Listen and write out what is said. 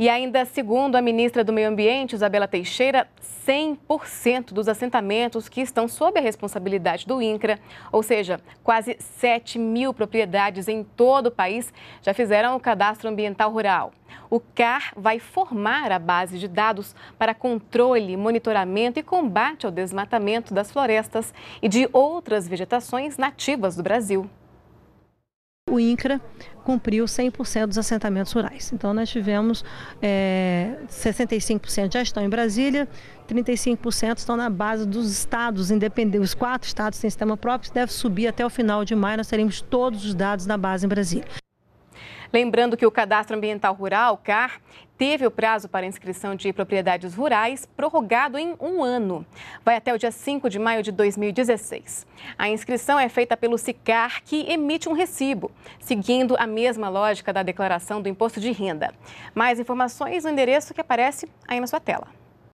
E ainda, segundo a ministra do Meio Ambiente, Isabela Teixeira, 100% dos assentamentos que estão sob a responsabilidade do INCRA, ou seja, quase 7 mil propriedades em todo o país, já fizeram o cadastro ambiental rural. O CAR vai formar a base de dados para controle, monitoramento e combate ao desmatamento das florestas e de outras vegetações nativas do Brasil o INCRA cumpriu 100% dos assentamentos rurais. Então, nós tivemos é, 65% já estão em Brasília, 35% estão na base dos estados independentes. Os quatro estados têm sistema próprio, deve subir até o final de maio, nós teremos todos os dados na base em Brasília. Lembrando que o Cadastro Ambiental Rural, CAR, teve o prazo para inscrição de propriedades rurais prorrogado em um ano. Vai até o dia 5 de maio de 2016. A inscrição é feita pelo SICAR, que emite um recibo, seguindo a mesma lógica da declaração do imposto de renda. Mais informações no endereço que aparece aí na sua tela.